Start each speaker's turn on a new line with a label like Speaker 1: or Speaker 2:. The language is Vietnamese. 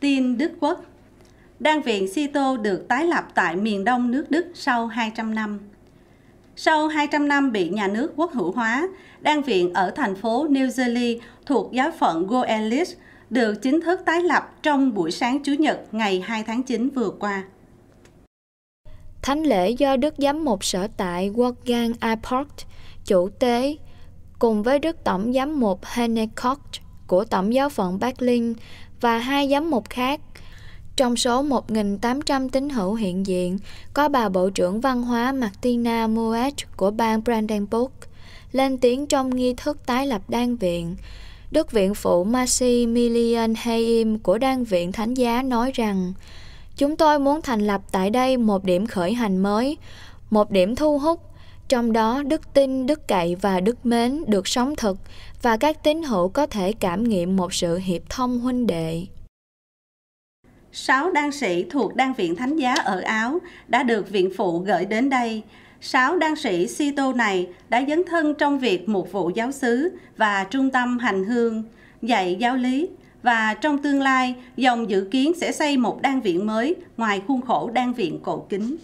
Speaker 1: Tin Đức Quốc. Đan viện Sito được tái lập tại miền đông nước Đức sau 200 năm. Sau 200 năm bị nhà nước quốc hữu hóa, đan viện ở thành phố New Delhi thuộc giáo phận Goelis được chính thức tái lập trong buổi sáng Chủ nhật ngày 2 tháng 9 vừa qua.
Speaker 2: Thánh lễ do Đức Giám mục sở tại Wolfgang Iport, chủ tế, cùng với Đức Tổng Giám mục Hennecock của Tổng giáo phận Berlin và hai giám mục khác. Trong số 1.800 tín hữu hiện diện, có bà Bộ trưởng Văn hóa Martina Muet của bang Brandenburg lên tiếng trong nghi thức tái lập đan viện. Đức viện phụ Maximilian Heim của đan viện Thánh giá nói rằng Chúng tôi muốn thành lập tại đây một điểm khởi hành mới, một điểm thu hút trong đó đức tin, đức cậy và đức mến được sống thực và các tín hữu có thể cảm nghiệm một sự hiệp thông huynh đệ.
Speaker 1: Sáu đan sĩ thuộc Đan viện Thánh giá ở Áo đã được viện phụ gửi đến đây. Sáu đan sĩ Sito này đã dấn thân trong việc một vụ giáo xứ và trung tâm hành hương, dạy giáo lý và trong tương lai, dòng dự kiến sẽ xây một đan viện mới ngoài khuôn khổ đan viện cổ kính.